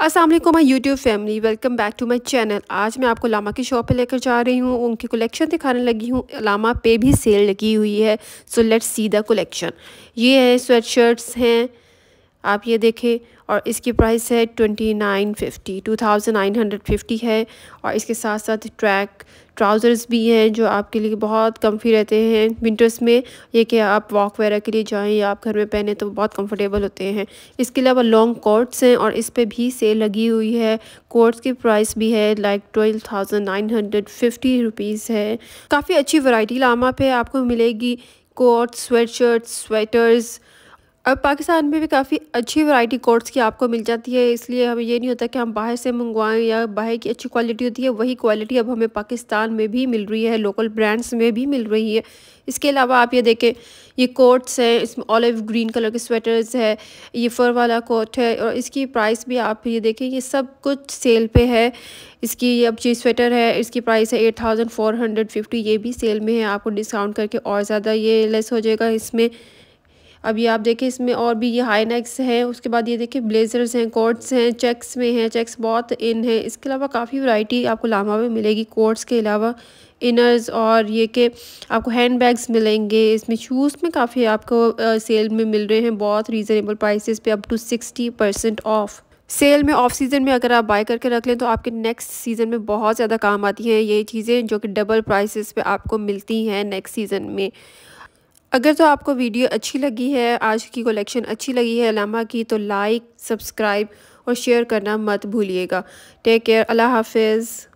Aslam my YouTube family welcome back to my channel आज मैं आपको लामा की शॉप पे लेकर जा रही हूँ उनकी कलेक्शन दिखाने लगी हूँ लामा पे भी सेल लगी हुई है so let's see the collection ये है स्वेट शर्ट्स हैं आप ये देखें और इसकी प्राइस है twenty nine fifty two thousand nine hundred fifty है और इसके साथ साथ ट्रैक ट्राउज़र्स भी हैं जो आपके लिए बहुत कम्फी रहते हैं विंटर्स में ये कि आप वॉक वगैरह के लिए जाएं या आप घर में पहने तो बहुत कंफर्टेबल होते हैं इसके अलावा लॉन्ग कोट्स हैं और इस पर भी सेल लगी हुई है कोट्स की प्राइस भी है like twelve thousand nine hundred fifty rupees है काफ़ी अच्छी वराइटी लामा पे आपको मिलेगी कोट स्वेट शर्ट स्वेटर्स अब पाकिस्तान में भी काफ़ी अच्छी वैरायटी कोट्स की आपको मिल जाती है इसलिए हमें ये नहीं होता कि हम बाहर से मंगवाएं या बाहर की अच्छी क्वालिटी होती है वही क्वालिटी अब हमें पाकिस्तान में भी मिल रही है लोकल ब्रांड्स में भी मिल रही है इसके अलावा आप ये देखें ये कोट्स हैं इसमें ऑलिव ग्रीन कलर के स्वेटर्स है ये फर वाला कोट है और इसकी प्राइस भी आप ये देखें ये सब कुछ सेल पे है इसकी ये अब जी स्वेटर है इसकी प्राइस है eight thousand four hundred fifty ये भी सेल में है आपको डिस्काउंट करके और ज़्यादा ये लेस हो जाएगा इसमें अब ये आप देखें इसमें और भी ये हाई नेक्स हैं उसके बाद ये देखें ब्लेजर्स हैं कोट्स हैं चेक्स में हैं चेक्स बहुत इन हैं इसके अलावा काफ़ी वैरायटी आपको लामा में मिलेगी कोट्स के अलावा इनर्स और ये कि आपको हैंड बैग्स मिलेंगे इसमें शूज़ में काफ़ी आपको सेल में मिल रहे हैं बहुत रीज़नेबल प्राइस पे up to sixty percent off sale में ऑफ सीज़न में अगर आप बाय करके रख लें तो आपके नेक्स्ट सीज़न में बहुत ज़्यादा काम आती हैं ये चीज़ें जो कि डबल प्राइसेस पे आपको मिलती हैं नेक्स्ट सीज़न में अगर तो आपको वीडियो अच्छी लगी है आज की कलेक्शन अच्छी लगी है लामा की तो लाइक सब्सक्राइब और शेयर करना मत भूलिएगा टेक केयर अल्लाह हाफिज़